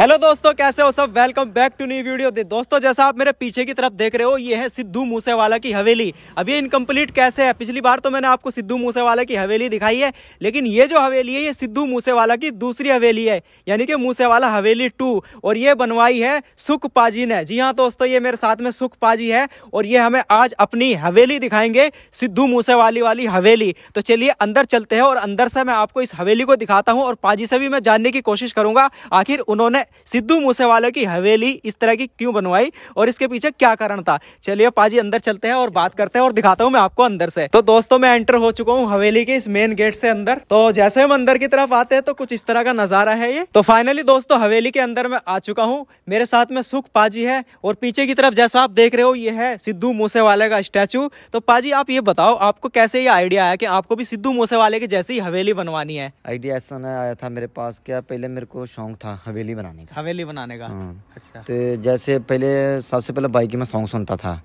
Hello दोस्तों कैसे हो सब welcome back to new video दोस्तों जैसा आप मेरे पीछे की तरफ देख रहे हो ये है सिद्धू मूसेवाला की हवेली अब ये इनकम्प्लीट कैसे है पिछली बार तो मैंने आपको सिद्धू मूसेवाला की हवेली दिखाई है लेकिन ये जो हवेली है ये सिद्धू मूसेवाला की दूसरी हवेली है यानी कि मूसेवाला हवेली टू और ये बनवाई है सुख पाजी ने जी हाँ दोस्तों ये मेरे साथ में सुख पाजी है और ये हमें आज अपनी हवेली दिखाएंगे सिद्धू मूसेवाली वाली हवेली तो चलिए अंदर चलते हैं और अंदर से मैं आपको इस हवेली को दिखाता हूँ और पाजी से भी मैं जानने की कोशिश करूंगा आखिर उन्होंने है सिद्धू मूसेवाले की हवेली इस तरह की क्यों बनवाई और इसके पीछे क्या कारण था चलिए पाजी अंदर चलते हैं और बात करते हैं और दिखाता हूँ मैं आपको अंदर से तो दोस्तों मैं एंटर हो चुका हूँ हवेली के इस मेन गेट से अंदर तो जैसे हम अंदर की तरफ आते हैं तो कुछ इस तरह का नजारा है ये तो फाइनली दोस्तों हवेली के अंदर मैं आ चुका हूँ मेरे साथ में सुख पाजी है और पीछे की तरफ जैसा आप देख रहे हो ये है सिद्धू मूसेवाले का स्टेचू तो पाजी आप ये बताओ आपको कैसे ये आइडिया आया कि आपको भी सिद्धू मूसेवाले की जैसी हवेली बनवानी है आइडिया ऐसा ना आया था मेरे पास क्या पहले मेरे को शौक था हवेली बना बनाने का हवेली बनाने का हाँ। अच्छा तो जैसे पहले सबसे पहले बाइक में सॉन्ग सुनता था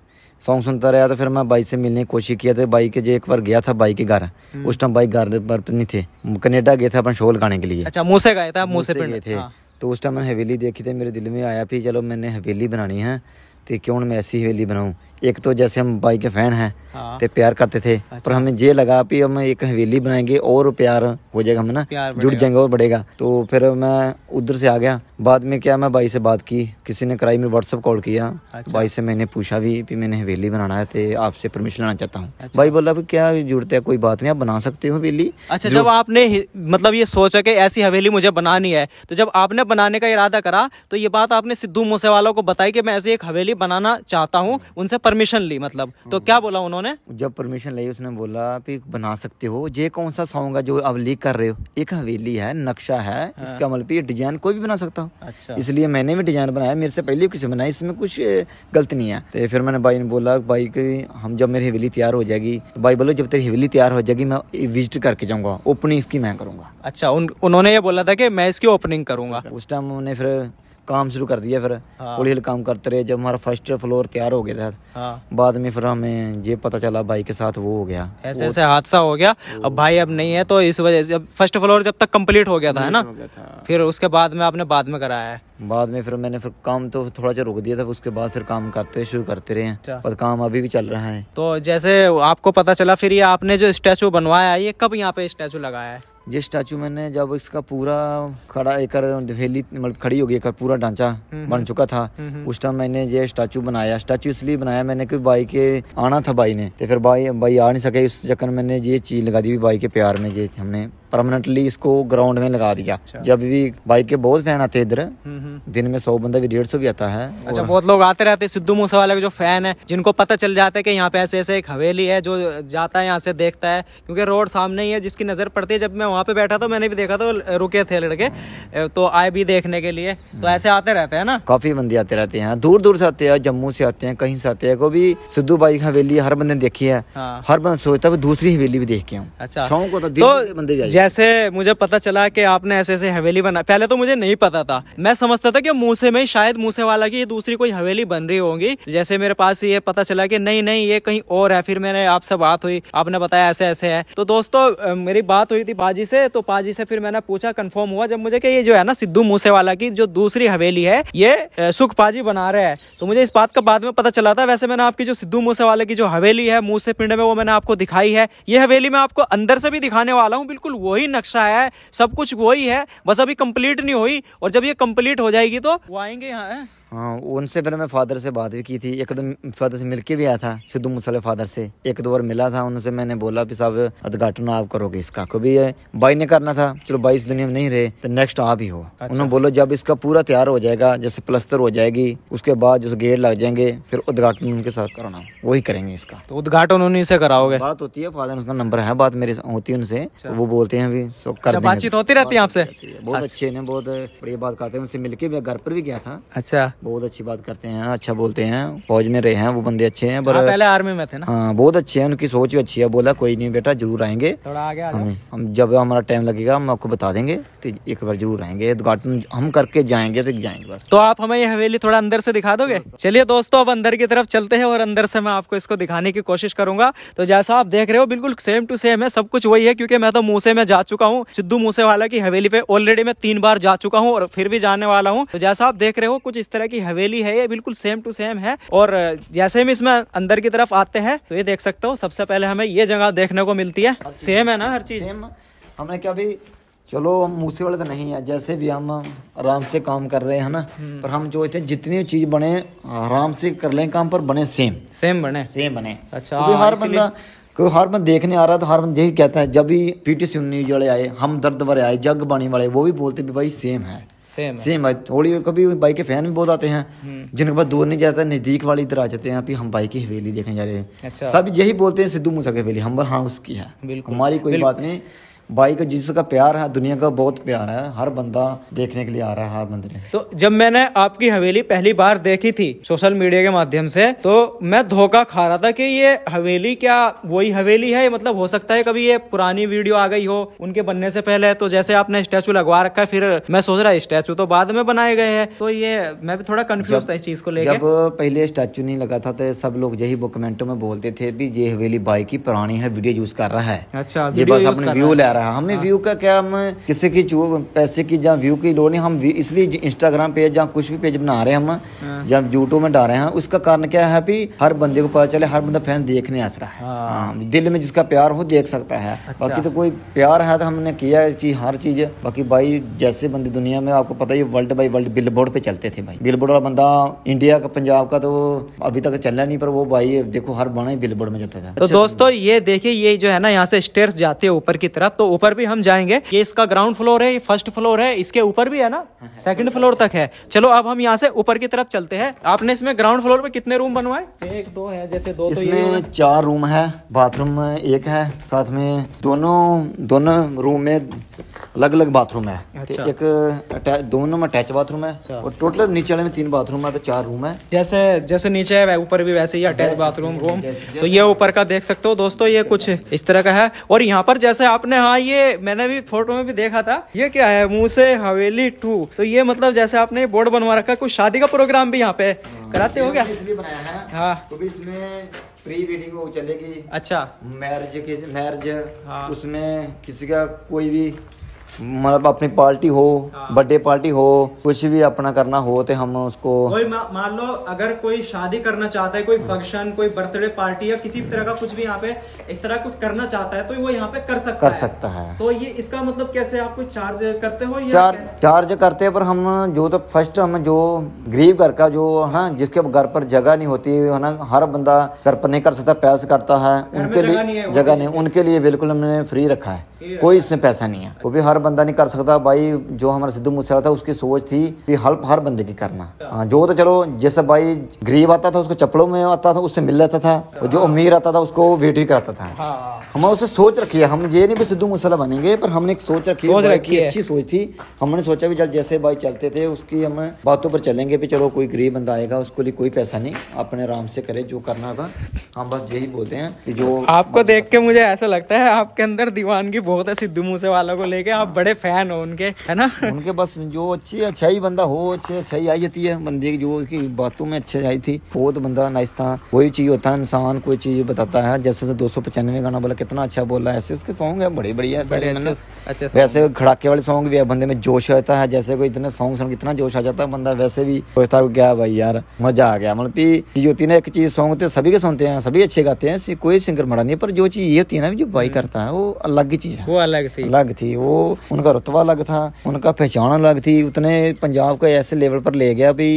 सॉन्ग सुनता रहा तो फिर मैं बाइक से मिलने की कोशिश किया था तो बाइक के जो एक बार गया था बाइक के घर हम्म। उस टाइम बाइक घर पर नहीं थे कनेडा गए थे अपन शो लगाने के लिए अच्छा मुँह से गए थे मुँह से गए थे हाँ। तो उस टाइम मैंने हवेली देखी थी मेरे दिल में आया फिर चलो मैंने हवेली बनानी है तो क्यों मैं ऐसी हवेली बनाऊँ एक तो जैसे हम भाई के फ़ैन हैं हाँ। तो प्यार करते थे अच्छा। पर हमें ये लगा कि हम एक हवेली बनाएंगे और प्यार हो जाएगा हम ना जुड़ जाएंगे और बढ़ेगा तो फिर मैं उधर से आ गया बाद में क्या मैं भाई से बात की किसी ने कराई मेरे व्हाट्सअप कॉल किया अच्छा। भाई से मैंने पूछा भी कि मैंने हवेली बनाना है तो आपसे परमिशन लेना चाहता हूँ अच्छा। भाई बोला क्या जुड़ते है कोई बात नहीं आप बना सकते हो हवेली अच्छा जब आपने मतलब ये सोचा कि ऐसी हवेली मुझे बनानी है तो जब आपने बनाने का इरादा करा तो ये बात आपने सिद्धू मूसेवाला को बताई कि मैं ऐसी एक हवेली बनाना चाहता हूँ उनसे परमिशन ली मतलब तो हम्म। क्या बोला उन्होंने जब परमिशन ली उसने बोला बना सकते हो ये कौन सा सॉन्ग है जो अब लीक कर रहे हो एक हवेली है नक्शा है हाँ। इसके अमल मतलब डिजाइन कोई भी बना सकता हो अच्छा। इसलिए मैंने भी डिजाइन बनाया मेरे से पहले किसी बनाया इसमें कुछ गलत नहीं है तो फिर मैंने भाई ने बोला भाई की हम जब मेरी हवेली तैयार हो जाएगी तो भाई बोलो जब तेरी हवेली तैयार हो जाएगी मैं विजिट करके जाऊंगा ओपनिंग इसकी मैं करूंगा अच्छा उन, उन्होंने ये बोला था कि मैं इसकी ओपनिंग करूंगा उस टाइम उन्होंने फिर काम शुरू कर दिया फिर थोड़ी हाँ। काम करते रहे जब हमारा फर्स्ट फ्लोर तैयार हो गया था हाँ। बाद में फिर हमें ये पता चला भाई के साथ वो हो गया ऐसे ऐसे हादसा हो गया अब भाई अब नहीं है तो इस वजह से फर्स्ट फ्लोर जब तक कम्प्लीट हो गया था है ना फिर उसके बाद में आपने बाद में कराया है बाद में फिर मैंने फिर काम तो थोड़ा सा रोक दिया था उसके बाद फिर काम करते शुरू करते रहे और अच्छा। काम अभी भी चल रहा है तो जैसे आपको पता चला फिर ये आपने जो स्टैचू बनवाया है ये कब यहाँ पे स्टैचू लगाया है ये स्टैचू मैंने जब इसका पूरा खड़ा एक हवेली मतलब खड़ी गई एक पूरा ढांचा हम्म, बन हम्म। चुका था हम्म, उस टाइम मैंने ये स्टैचू बनाया स्टैचू इसलिए बनाया मैंने कि भाई के आना था भाई ने तो फिर भाई भाई आ नहीं सके उस चक्कर मैंने ये चीज लगा दी बाई के प्यार में ये हमने परमानेंटली इसको ग्राउंड में लगा दिया अच्छा। जब भी बाइक के बहुत फैन आते हैं इधर हम्म, हम्म। दिन में सौ बंदा भी डेढ़ सौ भी आता है अच्छा बहुत लोग आते रहते हैं सिद्धू मूसा वाले के जो फैन है जिनको पता चल जाता है कि यहाँ पे ऐसे ऐसे एक हवेली है जो जाता है यहाँ से देखता है क्योंकि रोड सामने ही है जिसकी नजर पड़ती है जब मैं वहाँ पे बैठा तो मैंने भी देखा तो रुके थे लड़के तो आए भी देखने के लिए तो हम्म। ऐसे आते रहते हैं ना काफी बंदे आते रहते हैं दूर दूर से आते हैं जम्मू से आते हैं कहीं से आते हैं कभी भी सिद्धू बाई की हवेली हर बंदे ने देखी है हाँ। हर बंद सोचता है दूसरी हवेली भी देख के अच्छा शौक होता तो बंदे जैसे मुझे पता चला कि आपने ऐसे ऐसे हवेली बना पहले तो मुझे नहीं पता था मैं समझता था कि मूसे में शायद मूसे वाला की दूसरी कोई हवेली बन रही होगी जैसे मेरे पास ये पता चला कि नहीं नहीं ये कहीं और है फिर मैंने आपसे बात हुई आपने बताया ऐसे ऐसे है तो दोस्तों मेरी बात हुई थी पाजी से तो पाजी से फिर मैंने पूछा कन्फर्म हुआ जब मुझे ये जो है ना सिद्धू मूसे वाला की जो दूसरी हवेली है ये सुख पाजी बना रहे है तो मुझे इस बात का बाद में पता चला था वैसे मैंने आपकी जो सिद्धू मूसे वाले की जो हवेली है मूसे पिंड में वो मैंने आपको दिखाई है ये हवेली मैं आपको अंदर से भी दिखाने वाला हूँ बिल्कुल वही नक्शा है सब कुछ वही है बस अभी कंप्लीट नहीं हुई और जब ये कंप्लीट हो जाएगी तो वो आएंगे यहाँ हाँ उनसे फिर मैं फादर से बात भी की थी एक दिन फादर से मिल के भी आया था सिद्धू मूसले फादर से एक दो बार मिला था उनसे मैंने बोला कि साहब उद्घाटन आप करोगे इसका कभी बाई ने करना था चलो बाई इस दुनिया में नहीं रहे तो नेक्स्ट आप ही हो अच्छा। उन्होंने बोलो जब इसका पूरा तैयार हो जाएगा जैसे प्लस्तर हो जाएगी उसके बाद जैसे गेट लग जाएंगे फिर उद्घाटन उनके साथ कराना वही करेंगे इसका तो उद्घाटन उन्हीं से कराओगे बात होती है फादर उसका नंबर है बात मेरी होती है उनसे तो अच्छा। वो बोलते हैं अभी अच्छा, बातचीत होती रहती है आपसे बहुत अच्छे ने बहुत बढ़िया बात करते हैं उनसे मिलके घर पर भी गया था अच्छा बहुत अच्छी बात करते हैं अच्छा बोलते हैं फौज में रहे हैं वो बंदे अच्छे हैं पर हाँ, पहले आर्मी में थे ना हाँ बहुत अच्छे हैं उनकी सोच भी अच्छी है बोला कोई नहीं बेटा जरूर आएंगे थोड़ा आगे हम, हम जब हमारा टाइम लगेगा हम आपको बता देंगे तो एक बार जरूर आएंगे उद्घाटन हम करके जाएंगे तो जाएंगे बस तो आप हमें ये हवेली थोड़ा अंदर से दिखा दोगे हाँ। चलिए दोस्तों अब अंदर की तरफ चलते हैं और अंदर से मैं आपको इसको दिखाने की कोशिश करूंगा तो जैसा आप देख रहे हो बिल्कुल सेम टू सेम है सब कुछ वही है क्योंकि मैं तो मूसे में जा चुका हूँ सिद्धू मूसे वाला की हवेली पे ऑलरेडी मैं तीन बार जा चुका हूँ और फिर भी जाने वाला हूँ तो जैसा आप देख रहे हो कुछ इस तरह की हवेली है ये बिल्कुल सेम टू सेम है और जैसे हम इसमें अंदर की तरफ आते हैं तो ये देख सकते हो सबसे पहले हमें ये जगह देखने को मिलती है सेम हाँ है ना हर चीज हमने क्या भी चलो हम मूसी वाले तो नहीं है जैसे भी हम आराम से काम कर रहे हैं ना हम्म। पर हम जो इतने जितनी चीज बने आराम से कर लें काम पर बने सेम सेम बने सेम बने अच्छा तो हर बंदा कोई हर बंद देखने आ रहा तो हर बंद यही कहता है जब भी पीटीसी न्यूज वाले आए हम दर्द वाले आए जग बाणी वाले वो भी बोलते भी भाई सेम है सेम सेम थोड़ी कभी बाइक के फैन भी बहुत आते हैं हम्म। जिनके पास दूर नहीं जाता नज़दीक वाले इधर आ जाते हैं अभी हम बाइक की हवेली देखने जा रहे हैं अच्छा। सब यही बोलते हैं सिद्धू मूसा की हवेली हम हाँ उसकी है हमारी कोई बात नहीं बाइक का जिसका प्यार है दुनिया का बहुत प्यार है हर बंदा देखने के लिए आ रहा है हर बंदे तो जब मैंने आपकी हवेली पहली बार देखी थी सोशल मीडिया के माध्यम से तो मैं धोखा खा रहा था कि ये हवेली क्या वही हवेली है मतलब हो सकता है कभी ये पुरानी वीडियो आ गई हो उनके बनने से पहले तो जैसे आपने स्टैचू लगवा रखा है फिर मैं सोच रहा स्टैचू तो बाद में बनाए गए है तो ये मैं भी थोड़ा कंफ्यूज था इस चीज को लेकर जब पहले स्टैचू नहीं लगा था तो सब लोग यही कमेंटो में बोलते थे ये हवेली बाई की पुरानी है वीडियो यूज कर रहा है अच्छा व्यू ले रहा रहा है हमें व्यू हाँ। का क्या हम किसी की पैसे की जहाँ व्यू की लोड नहीं हम इसलिए इंस्टाग्राम पेज जहाँ कुछ भी पेज बना रहे हैं हम हाँ। जहाँ यूट्यूब में डाल रहे हैं उसका कारण क्या है भी हर बंदे को पता चले हर बंदा फैन देखने आ सकता है हाँ। दिल में जिसका प्यार हो देख सकता है अच्छा। बाकी तो कोई प्यार है तो हमने किया है चीज हर चीज बाकी भाई जैसे बंदे दुनिया में आपको पता ही world by world billboard पे चलते थे भाई बिल बोर्ड वाला बंदा इंडिया का पंजाब का तो अभी तक चलना नहीं पर वो भाई देखो हर बना ही बिल बोर्ड में जाता था तो अच्छा। दोस्तों ये देखिए ये जो है ना यहाँ से स्टेयर जाते हैं ऊपर की तरफ तो ऊपर भी हम जाएंगे ये इसका ग्राउंड फ्लोर है ये फर्स्ट फ्लोर है इसके ऊपर भी है ना सेकंड हाँ, फ्लोर हाँ। तक है चलो अब हम यहाँ से ऊपर की तरफ चलते हैं आपने इसमें ग्राउंड फ्लोर पे कितने रूम बनवाए एक दो है जैसे दो तो इसमें तो चार रूम है बाथरूम एक है साथ में दोनों दोनों रूम में अलग अलग बाथरूम है अच्छा। तो एक दोनों में अटैच बाथरूम है अच्छा। और टोटल नीचे वाले में तीन बाथरूम है तो चार रूम है जैसे जैसे नीचे है ऊपर भी वैसे ही अटैच बाथरूम रूम तो ये ऊपर का देख सकते हो दोस्तों ये कुछ इस तरह का है और यहाँ पर जैसे आपने हाँ ये मैंने भी फोटो में भी देखा था ये क्या है मुँह से हवेली टू तो ये मतलब जैसे आपने बोर्ड बनवा रखा है कुछ शादी का प्रोग्राम भी यहाँ पे हाँ, कराते हो क्या प्री वेडिंग हाँ। तो वो चलेगी अच्छा मैरिज मैरिज हाँ। उसमें किसी का कोई भी मतलब अपनी पार्टी हो हाँ। बर्थडे पार्टी हो कुछ भी अपना करना हो तो हम उसको मान लो अगर कोई शादी करना चाहता है कोई फंक्शन कोई बर्थडे पार्टी या किसी भी तरह का कुछ भी यहाँ पे इस तरह कुछ करना चाहता है तो वो यहाँ पे कर सकता कर है। सकता है तो ये इसका मतलब कैसे आप कुछ चार्ज करते हो या चार, चार्ज करते हैं पर हम जो तो फर्स्ट हम जो गरीब घर का जो है हाँ, जिसके घर पर जगह नहीं होती है ना हर बंदा घर पर नहीं कर सकता पैस करता है उनके लिए जगह नहीं उनके लिए बिल्कुल हमने फ्री रखा है कोई इसमें पैसा नहीं है वो भी हर बंदा नहीं कर सकता भाई जो हमारा सिद्धू मूसेवाला था उसकी सोच थी कि हेल्प हर बंदे की करना हाँ, जो तो चलो जैसे भाई गरीब आता था उसको चप्पलों में आता था उससे मिल लेता था और जो हाँ। अमीर आता था उसको वेट ही कराता था हाँ। हमारे उसे सोच रखी है हम ये नहीं भी सिद्धू मूसेवाला बनेंगे पर हमने एक सोच रखी सोच रखी अच्छी सोच थी हमने सोचा भी चल जैसे भाई चलते थे उसकी हम बातों पर चलेंगे भी चलो कोई गरीब बंदा आएगा उसको लिए कोई पैसा नहीं अपने आराम से करे जो करना होगा हम बस यही बोलते हैं कि जो आपको देख के मुझे ऐसा लगता है आपके अंदर दीवानगी बहुत है सिद्धू मूसेवाला को लेके आप बड़े फैन हो उनके है ना उनके बस जो अच्छी अच्छा ही बंदा हो अच्छी अच्छा ही आई जाती है बंदी जो उसकी बातों में अच्छी आई थी बहुत बंदा नाइस था कोई चीज होता है इंसान कोई चीज बताता है जैसे दो सौ पचानवे गाना बोला कितना अच्छा बोला ऐसे उसके सॉन्ग है बड़े बढ़िया मतलब सारे वैसे खड़ाके वाले सॉन्ग भी है बंदे में जोश आता है जैसे कोई इतने सॉन्ग सुन कितना जोश आ जाता है बंदा वैसे भी सोचता है क्या भाई यार मजा आ गया मतलब की होती है एक चीज सॉन्ग सभी के सुनते हैं सभी अच्छे गाते हैं कोई सिंगर मरा नहीं पर जो चीज ये होती है ना जो भाई हम्म। करता है वो अलग ही चीज है वो अलग थी अलग थी वो उनका रुतबा अलग था उनका पहचान अलग थी उतने पंजाब को ऐसे लेवल पर ले गया भी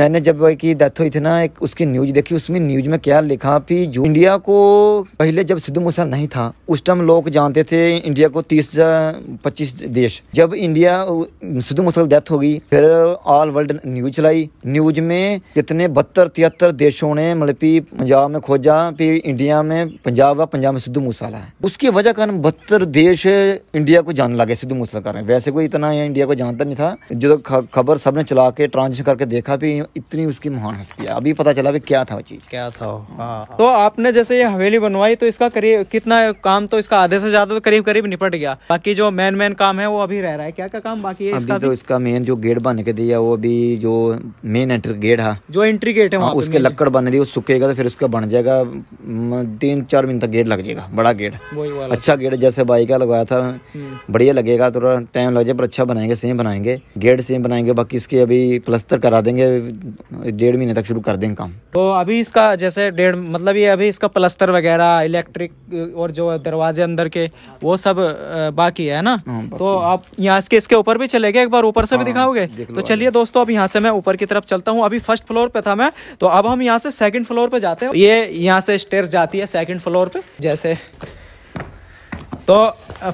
मैंने जब की डेथ हुई थी ना एक उसकी न्यूज देखी उसमें न्यूज में क्या लिखा भी जो इंडिया को पहले जब सिद्धू मूसा नहीं था उस टाइम लोग जानते थे इंडिया को तीस पच्चीस देश जब इंडिया सिद्धू मूसा डेथ हो गई फिर ऑल वर्ल्ड न्यूज चलाई न्यूज में कितने बहत्तर तिहत्तर देशों ने मतलब की पंजाब में खोजा फिर इंडिया में पंजाब पंजाब में सिद्धू मूसा है उसकी वजह कारण बहत्तर देश इंडिया को जान लगे सिद्धू मूसल कर रहे हैं वैसे कोई इतना इंडिया को जानता नहीं था जो तो खबर सब ने चला के ट्रांजेक्शन करके देखा भी इतनी उसकी महान हस्ती है अभी पता चला भी क्या था वो चीज़ क्या था हाँ। तो आपने जैसे ये हवेली बनवाई तो इसका करीब कितना काम तो इसका आधे से ज्यादा तो करीब करीब निपट गया बाकी जो मेन मेन काम है वो अभी रह रहा है क्या क्या काम बाकी है इसका अभी तो इसका मेन जो गेट बन के दिया वो अभी जो मेन एंट्री गेट है जो एंट्री गेट है उसके लकड़ बन दी वो सुखेगा तो फिर उसका बन जाएगा तीन चार मिनट तक गेट लग जाएगा बड़ा गेट अच्छा गेट जैसे बाइक का लगवाया था बढ़िया लगे लगेगा थोड़ा टाइम लग जाए पर अच्छा बनाएंगे सेम बनाएंगे गेट सेम बनाएंगे बाकी इसके अभी प्लस्तर करा देंगे डेढ़ महीने तक शुरू कर देंगे काम तो अभी इसका जैसे डेढ़ मतलब ये अभी इसका प्लस्तर वगैरह इलेक्ट्रिक और जो दरवाजे अंदर के वो सब बाकी है ना हाँ, तो आप यहाँ इसके इसके ऊपर भी चले एक बार ऊपर से भी हाँ, दिखाओगे तो चलिए दोस्तों अब यहाँ से मैं ऊपर की तरफ चलता हूँ अभी फर्स्ट फ्लोर पे था मैं तो अब हम यहाँ से सेकंड फ्लोर पे जाते हैं ये यहाँ से स्टेयर जाती है सेकंड फ्लोर पे जैसे तो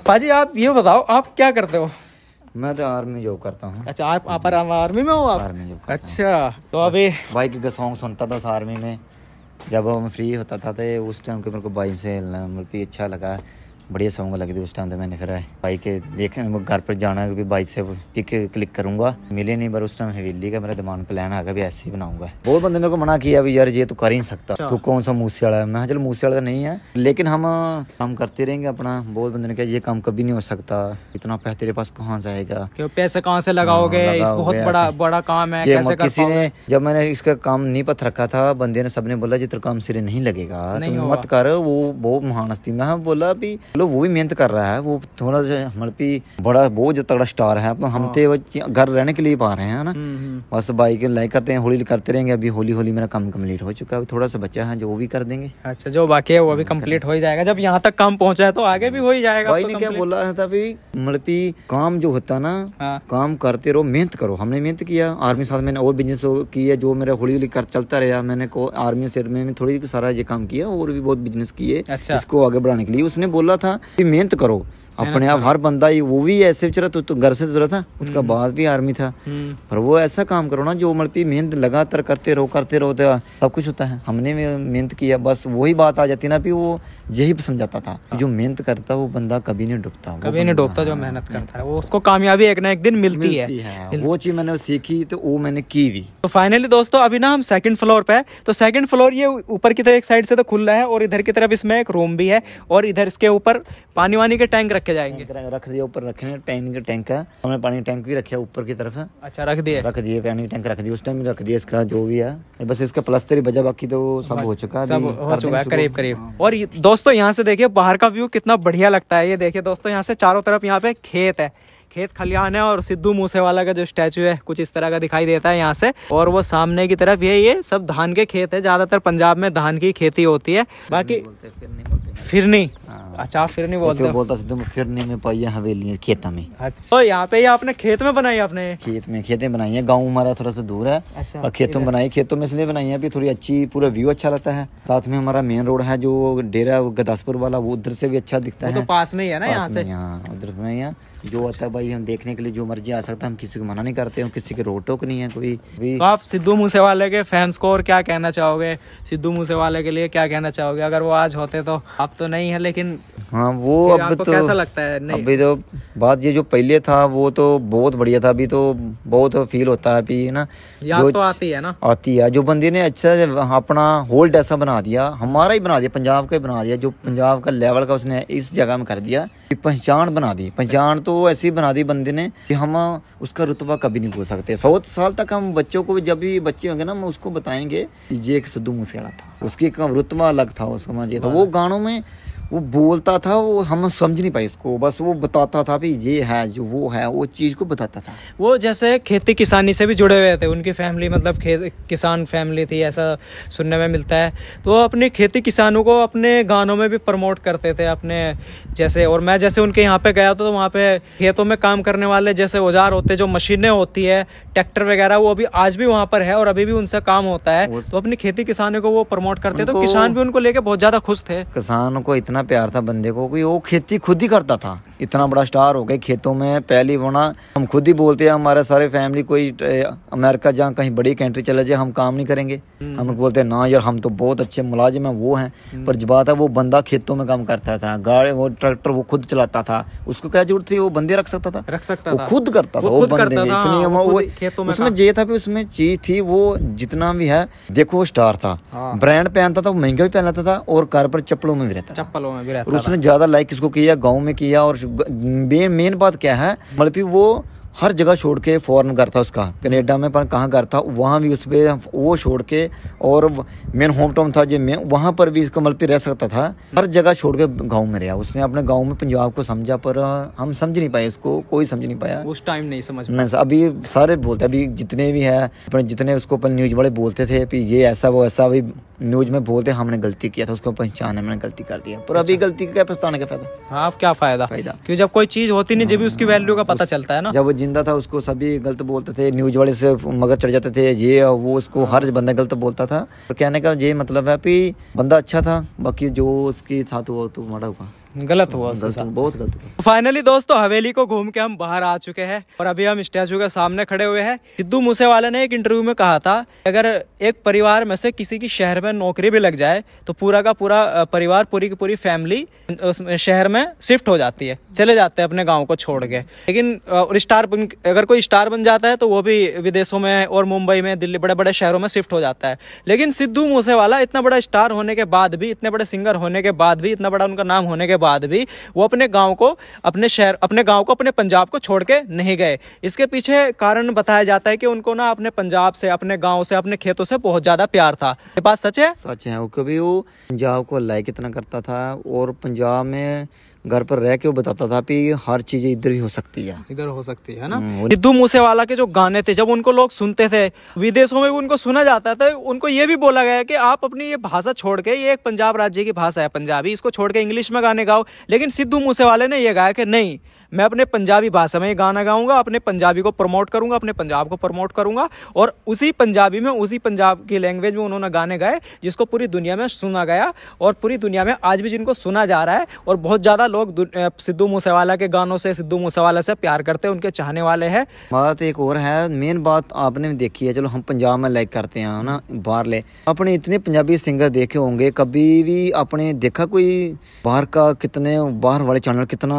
पाजी आप ये बताओ आप क्या करते हो मैं तो आर्मी जॉब करता हूँ अच्छा आप आप आर्मी में हो आप आर्मी जॉब अच्छा तो अभी बाइक का सॉन्ग सुनता था उस आर्मी में जब मैं फ्री होता था तो उस टाइम के मेरे को बाइक से मतलब अच्छा लगा बढ़िया सॉन्ग लगे थी उस टाइम तो मैंने फिर भाई के देखे घर पर जाना है भाई से पिक क्लिक करूंगा मिले नहीं पर उस टाइम हवेली का मेरा दिमाग प्लान आ गया भी ऐसे ही बनाऊंगा बहुत बंदे मेरे को मना किया भी यार ये तू कर ही नहीं सकता अच्छा। तू कौन सा मूसे वाला है मैं चलो मूसे वाला तो नहीं है लेकिन हम काम करते रहेंगे अपना बहुत बंदे ने कहा ये काम कभी नहीं हो सकता इतना पैसा तेरे पास कहाँ से आएगा पैसे कहाँ से लगाओगे हाँ, बहुत बड़ा बड़ा काम है किसी ने जब मैंने इसका काम नहीं पथ रखा था बंदे ने सबने बोला जितना काम सिरे नहीं लगेगा मत कर वो बहुत महान हस्ती मैं बोला भी लो वो भी मेहनत कर रहा है वो थोड़ा सा हमारे पी बड़ा बहुत तगड़ा स्टार है तो हम तो घर रहने के लिए पा रहे हैं ना हम्म, हम्म। बस बाइक लाइक करते हैं होली करते रहेंगे अभी होली होली मेरा काम कम्प्लीट हो चुका है थोड़ा सा बच्चा है जो भी कर देंगे अच्छा जो बाकी है वो भी हाँ, कम्प्लीट हो ही जाएगा जब यहाँ तक काम पहुँचा है तो आगे भी हो ही जाएगा भाई तो ने क्या बोला था अभी मतलब काम जो होता ना हाँ। काम करते रहो मेहनत करो हमने मेहनत किया आर्मी साथ मैंने और बिजनेस किया जो मेरा होली होली कर चलता रहा मैंने को आर्मी से थोड़ी सारा ये काम किया और भी बहुत बिजनेस किए अच्छा। इसको आगे बढ़ाने के लिए उसने बोला था था कि मेहनत करो अपने आप हर बंदा ही वो भी ऐसे बेचारा तो, तो घर से गुजरा तो था उसका हम्म। बाद भी आर्मी था हम्म। पर वो ऐसा काम करो ना जो मतलब मेहनत लगातार करते रहो करते रहो तो सब कुछ होता है हमने मेहनत किया बस वही बात आ जाती ना भी वो यही समझाता था जो हाँ। मेहनत करता वो बंदा कभी नहीं डूबता कभी नहीं डूबता जो हाँ। मेहनत करता है वो उसको कामयाबी एक ना एक दिन मिलती है हाँ। वो चीज मैंने सीखी तो वो मैंने की भी तो फाइनली दोस्तों अभी ना हम सेकंड फ्लोर पे तो सेकंड फ्लोर ये ऊपर की तरफ एक साइड से तो खुल रहा है और इधर की तरफ इसमें एक रूम भी है और इधर इसके ऊपर पानी वानी के टैंक रखे के जाएंगे रख दिया ऊपर रखे हैं पानी का टैंक है हमने पानी टैंक भी रखे ऊपर की तरफ अच्छा रख दिया रख दिए पानी टैंक रख दिया उस टाइम रख दिया इसका जो भी है बस इसका प्लस्तर ही बजा बाकी तो सब हो चुका है करीब करीब हाँ। और दोस्तों यहाँ से देखिये बाहर का व्यू कितना बढ़िया लगता है ये देखिये दोस्तों यहाँ से चारों तरफ यहाँ पे खेत है खेत खलियान है और सिद्धू मूसेवाला का जो स्टैचू है कुछ इस तरह का दिखाई देता है यहाँ से और वो सामने की तरफ ये ये सब धान के खेत है ज्यादातर पंजाब में धान की खेती होती है बाकी फिर फिर नहीं, बोलते, नहीं। हाँ। अच्छा नहीं बोलते वो बोलता फिर फिरने में पाई है हवेली खेत में अच्छा तो यहाँ पे आपने खेत में बनाई आपने खेत में खेतें बनाई है गाँव हमारा थोड़ा सा दूर है अच्छा खेतों में बनाई खेतों में इसलिए बनाई है थोड़ी अच्छी पूरा व्यू अच्छा रहता है साथ में हमारा मेन रोड है जो डेरा गदासपुर वाला वो उधर से भी अच्छा दिखता है तो पास में ही है ना यहाँ से यहाँ उधर में है जो अच्छा है भाई हम देखने के लिए जो मर्जी आ सकता है हम किसी को मना नहीं करते हैं किसी के रोड टोक नहीं है कोई भी तो आप सिद्धू मूसे वाले के फैंस को और क्या कहना चाहोगे सिद्धू मूसे वाले के लिए क्या कहना चाहोगे अगर वो आज होते तो अब तो नहीं है लेकिन हाँ वो अब तो कैसा लगता है नहीं अभी तो बात ये जो पहले था वो तो बहुत बढ़िया था अभी तो बहुत फील होता है अभी ना जो तो आती है ना आती है जो बंदे ने अच्छा अपना होल्ड ऐसा बना दिया हमारा ही बना दिया पंजाब का ही बना दिया जो पंजाब का लेवल का उसने इस जगह में कर दिया पहचान बना दी पहचान तो ऐसी बना दी बंदे ने कि हम उसका रुतबा कभी नहीं भूल सकते सौ साल तक हम बच्चों को जब भी बच्चे होंगे ना हम उसको बताएंगे ये एक सिद्धू मूसेड़ा था उसकी रुतबा अलग था उसका मजे था वो गानों में वो बोलता था वो हम समझ नहीं पाए इसको बस वो बताता था भी ये है जो वो है वो चीज़ को बताता था वो जैसे खेती किसानी से भी जुड़े हुए थे उनकी फैमिली मतलब खेत किसान फैमिली थी ऐसा सुनने में मिलता है तो वो अपनी खेती किसानों को अपने गानों में भी प्रमोट करते थे अपने जैसे और मैं जैसे उनके यहाँ पे गया था तो वहाँ पे खेतों में काम करने वाले जैसे औजार होते जो मशीनें होती है ट्रैक्टर वगैरह वो अभी आज भी वहाँ पर है और अभी भी उनसे काम होता है तो अपनी खेती किसानों को वो प्रमोट करते तो किसान भी उनको लेके बहुत ज़्यादा खुश थे किसानों को इतना इतना प्यार था बंदे को कि वो खेती खुद ही करता था इतना बड़ा स्टार हो गया खेतों में पहली होना हम खुद ही बोलते हैं हमारे सारे फैमिली कोई अमेरिका जहाँ कहीं बड़ी कंट्री चला जाए हम काम नहीं करेंगे हम्म। हम बोलते हैं ना यार हम तो बहुत अच्छे मुलाजिम हैं वो हैं हम्म। पर जब बात है वो बंदा खेतों में काम करता था गाड़ी वो ट्रैक्टर वो खुद चलाता था उसको क्या जरूरत थी वो बंदे रख सकता था रख सकता वो खुद करता था वो बंदे इतनी हाँ, उसमें ये था उसमें चीज थी वो जितना भी है देखो वो स्टार था ब्रांड हाँ। पहनता था वो महंगा भी पहनता था और कार पर चप्पलों में भी रहता चप्पल जिलों में भी रहता उसने ज़्यादा लाइक किसको किया गाँव में किया और मेन बात क्या है मतलब वो हर जगह छोड़ के फॉरन घर था उसका कनेडा में पर कहाँ घर था वहाँ भी उस पर वो छोड़ के और मेन होम टाउन था जो मैं वहाँ पर भी कमल मतलब पर रह सकता था हर जगह छोड़ के गाँव में रहा उसने अपने गाँव में पंजाब को समझा पर हम समझ नहीं पाए इसको कोई समझ नहीं पाया उस टाइम नहीं समझ नहीं अभी सारे बोलते अभी जितने भी है अपने जितने उसको अपने न्यूज वाले बोलते थे कि ये ऐसा वो ऐसा अभी न्यूज में बोलते हमने गलती किया था उसको पहचान हमने गलती कर दिया पर अभी अच्छा। गलती का पछताने का फायदा हाँ क्या फायदा फायदा क्योंकि जब कोई चीज होती नहीं जब उसकी वैल्यू का पता चलता है ना जब जिंदा था उसको सभी गलत बोलते थे न्यूज वाले से मगर चढ़ जाते थे ये और वो उसको हर बंदा गलत बोलता था और कहने का ये मतलब है कि बंदा अच्छा था बाकी जो उसकी था तो वो तो माड़ा हुआ गलत हुआ उसके बहुत गलत हुआ फाइनली दोस्तों हवेली को घूम के हम बाहर आ चुके हैं और अभी हम स्टैचू के सामने खड़े हुए हैं सिद्धू मूसेवाला ने एक इंटरव्यू में कहा था अगर एक परिवार में से किसी की शहर में नौकरी भी लग जाए तो पूरा का पूरा परिवार पूरी की पूरी फैमिली शहर में शिफ्ट हो जाती है चले जाते हैं अपने गाँव को छोड़ के लेकिन स्टार अगर कोई स्टार बन जाता है तो वो भी विदेशों में और मुंबई में दिल्ली बड़े बड़े शहरों में शिफ्ट हो जाता है लेकिन सिद्धू मूसेवाला इतना बड़ा स्टार होने के बाद भी इतने बड़े सिंगर होने के बाद भी इतना बड़ा उनका नाम होने के बाद भी वो अपने गाँव को अपने शहर अपने गाँव को अपने पंजाब को छोड़ के नहीं गए इसके पीछे कारण बताया जाता है कि उनको ना अपने पंजाब से अपने गाँव से अपने खेतों से बहुत ज़्यादा प्यार था ये बात सच है सच है क्योंकि वो पंजाब को लाइक इतना करता था और पंजाब में घर पर रह के वो बताता था कि हर चीज इधर ही हो सकती है इधर हो सकती है ना सिद्धू हम्म, मूसेवाला के जो गाने थे जब उनको लोग सुनते थे विदेशों में भी उनको सुना जाता था उनको ये भी बोला गया कि आप अपनी ये भाषा छोड़ के ये एक पंजाब राज्य की भाषा है पंजाबी इसको छोड़ के इंग्लिश में गाने गाओ लेकिन सिद्धू मूसेवाले ने यह गाया कि नहीं मैं अपने पंजाबी भाषा में गाना गाऊंगा अपने पंजाबी को प्रमोट करूंगा अपने पंजाब को प्रमोट करूंगा और उसी पंजाबी में उसी पंजाब की लैंग्वेज में उन्होंने गाने गाए जिसको पूरी दुनिया में सुना गया और पूरी दुनिया में आज भी जिनको सुना जा रहा है और बहुत ज़्यादा लोग सिद्धू मूसेवाला के गानों से सिद्धू मूसेवाला से प्यार करते हैं उनके चाहने वाले हैं बात एक और है मेन बात आपने देखी है चलो हम पंजाब में लाइक करते हैं ना बाहर ले अपने इतने पंजाबी सिंगर देखे होंगे कभी भी आपने देखा कोई बाहर का कितने बाहर वाले चैनल कितना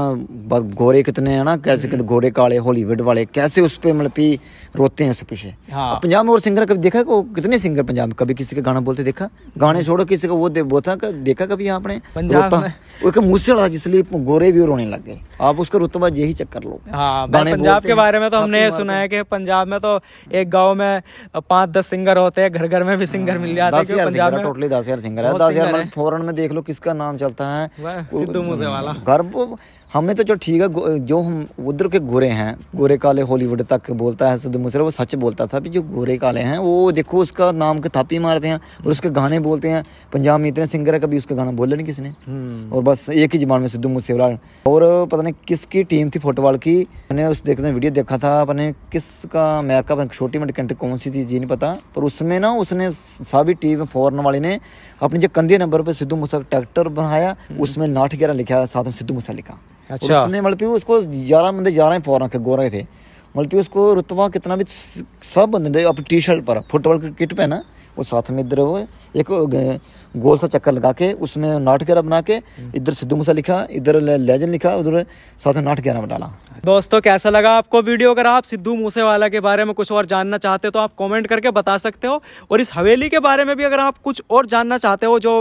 गोरे घोड़े कितने हैं ना कैसे हम्म। कितने घोड़े काले हॉलीवुड वाले कैसे उस पर मतलब की रोते हैं उसके पीछे हाँ। पंजाब में और सिंगर कभी देखा को कितने सिंगर पंजाब में कभी किसी का गाना बोलते देखा गाने छोड़ो किसी का वो दे, वो था देखा कभी आपने रोता एक मूसे वाला जिसलिए गोरे भी रोने लग गए आप उसका रुतबा यही चक्कर लो हाँ पंजाब के बारे में तो हमने सुना है कि पंजाब में तो एक गांव में पांच दस सिंगर होते हैं घर घर में भी सिंगर मिल जाते हैं पंजाब में टोटली दस हजार सिंगर है दस हजार फॉरन में देख लो किसका नाम चलता है सिद्धू घर हमें तो जो ठीक है जो हम उधर के गोरे हैं गोरे काले हॉलीवुड तक बोलता है सिद्धू मूसेवाला वो सच बोलता था भी जो गोरे काले हैं वो देखो उसका नाम के थापी मारते हैं और उसके गाने बोलते हैं पंजाब में इतने सिंगर है कभी उसका गाना बोले नहीं किसी ने हम्म। और बस एक ही जबान में सिद्धू मूसेवाला और पता नहीं किसकी टीम थी फुटबॉल की मैंने उस देखने वीडियो देखा था अपने किसका अमेरिका छोटी मोटी कंट्री कौन सी थी जी नहीं पता पर उसमें ना उसने सभी टीम फॉरन वाले ने अपने जो कंधे नंबर पर सिद्धू मूसा ट्रैक्टर बनाया हम्म। उसमें नाठ ग्यारह लिखा साथ में सिद्धू मूसा लिखा अच्छा उसने मतलब उसको ग्यारह बंदे ग्यारह ही फौरन के गोरे थे मतलब उसको रुतवा कितना भी सब बंदे अपनी टी शर्ट पर फुटबॉल की किट पहना वो साथ में इधर वो एक गोल सा चक्कर लगा के उसमें नाट ग्यारह बना के इधर सिद्धू मूसा लिखा इधर लेजन लिखा उधर साथ में नाट ग्यारह डाला दोस्तों कैसा लगा आपको वीडियो अगर आप सिद्धू मूसेवाला के बारे में कुछ और जानना चाहते हो तो आप कमेंट करके बता सकते हो और इस हवेली के बारे में भी अगर आप कुछ और जानना चाहते हो जो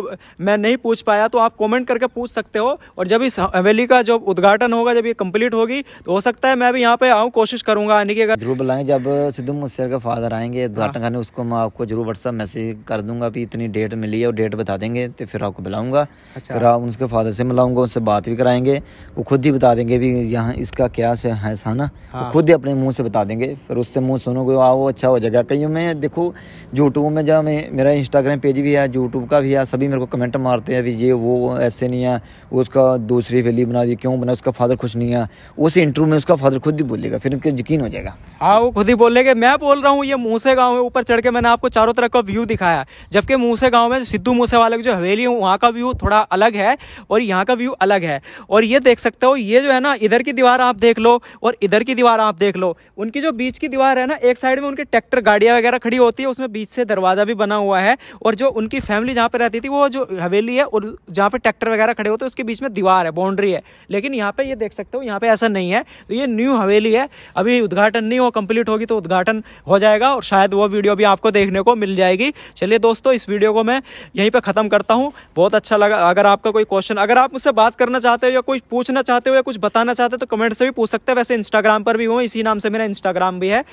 मैं नहीं पूछ पाया तो आप कमेंट करके पूछ सकते हो और जब इस हवेली का जो उद्घाटन होगा जब ये कंप्लीट होगी तो हो सकता है मैं भी यहाँ पे आऊँ कोशिश करूंगा आने की अगर जरूर बुलाएं जब सिद्धू मूसे के फादर आएंगे उद्घाटन करने उसको मैं आपको जरूर व्हाट्सअप मैसेज कर दूंगा इतनी डेट मिली है और डेट बता देंगे तो फिर आपको बुलाऊंगा अच्छा। फिर आप उसके फादर से मिलाऊंगा उनसे बात भी कराएंगे वो खुद ही बता देंगे भी यहाँ इसका क्या से है ना हाँ। वो खुद ही अपने मुंह से बता देंगे फिर उससे मुंह सुनोगे आओ अच्छा हो जाएगा कईयों मैं देखो यूट्यूब में जहाँ मेरा इंस्टाग्राम पेज भी है यूट्यूब का भी है सभी मेरे को कमेंट मारते हैं भी ये वो ऐसे नहीं है उसका दूसरी फैली बना दी क्यों बना उसका फादर खुश नहीं है उस इंटरव्यू में उसका फादर खुद ही बोलेगा फिर उनके यकीन हो जाएगा हाँ वो खुद ही बोलेंगे मैं बोल रहा हूँ ये मुँह से गाँव है ऊपर चढ़ के मैंने आपको चारों तरफ का व्यू दिखाया जबकि मुँह से गाँव में सिद्धू समोसे वाले जो हवेली है वहाँ का व्यू थोड़ा अलग है और यहाँ का व्यू अलग है और ये देख सकते हो ये जो है ना इधर की दीवार आप देख लो और इधर की दीवार आप देख लो उनकी जो बीच की दीवार है ना एक साइड में उनके ट्रैक्टर गाड़ियाँ वगैरह खड़ी होती है उसमें बीच से दरवाज़ा भी बना हुआ है और जो उनकी फैमिली जहाँ पर रहती थी वो जो हवेली है और जहाँ पर ट्रैक्टर वगैरह खड़े होते हैं उसके बीच में दीवार है बाउंड्री है लेकिन यहाँ पर ये देख सकते हो यहाँ पर ऐसा नहीं है तो ये न्यू हवेली है अभी उद्घाटन नहीं हो कंप्लीट होगी तो उद्घाटन हो जाएगा और शायद वो वीडियो भी आपको देखने को मिल जाएगी चलिए दोस्तों इस वीडियो को मैं यहीं पर पे ख़त्म करता हूँ बहुत अच्छा लगा अगर आपका कोई क्वेश्चन अगर आप मुझसे बात करना चाहते हो या कोई पूछना चाहते हो या कुछ बताना चाहते हो तो कमेंट से भी पूछ सकते हैं वैसे इंस्टाग्राम पर भी हूँ इसी नाम से मेरा इंस्टाग्राम भी है